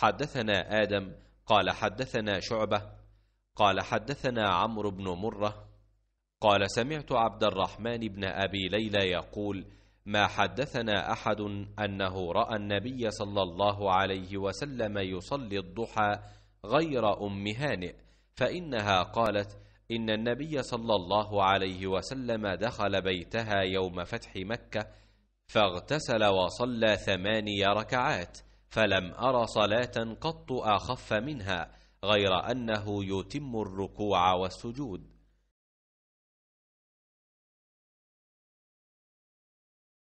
حدثنا آدم قال حدثنا شعبة قال حدثنا عمرو بن مرة قال سمعت عبد الرحمن بن أبي ليلى يقول ما حدثنا أحد أنه رأى النبي صلى الله عليه وسلم يصلي الضحى غير أم هانئ فإنها قالت إن النبي صلى الله عليه وسلم دخل بيتها يوم فتح مكة فاغتسل وصلى ثماني ركعات فلم أر صلاة قط أخف منها غير أنه يتم الركوع والسجود